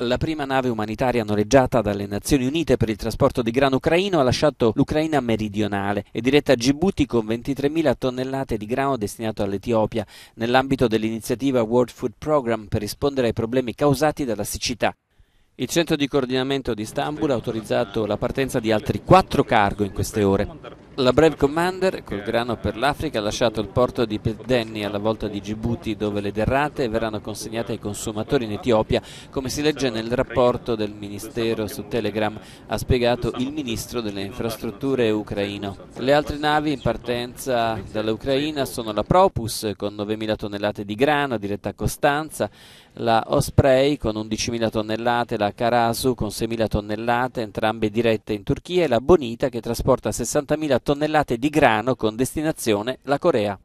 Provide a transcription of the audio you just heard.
La prima nave umanitaria noleggiata dalle Nazioni Unite per il trasporto di grano ucraino ha lasciato l'Ucraina meridionale e diretta a Djibouti con 23.000 tonnellate di grano destinato all'Etiopia nell'ambito dell'iniziativa World Food Program per rispondere ai problemi causati dalla siccità. Il centro di coordinamento di Istanbul ha autorizzato la partenza di altri quattro cargo in queste ore. La Brave Commander col grano per l'Africa ha lasciato il porto di Peddenni alla volta di Djibouti dove le derrate verranno consegnate ai consumatori in Etiopia come si legge nel rapporto del Ministero su Telegram ha spiegato il Ministro delle Infrastrutture ucraino. Le altre navi in partenza dall'Ucraina sono la Propus con 9.000 tonnellate di grano diretta a Costanza, la Osprey con 11.000 tonnellate, la Karasu con 6.000 tonnellate entrambe dirette in Turchia e la Bonita che trasporta 60.000 tonnellate tonnellate di grano con destinazione la Corea.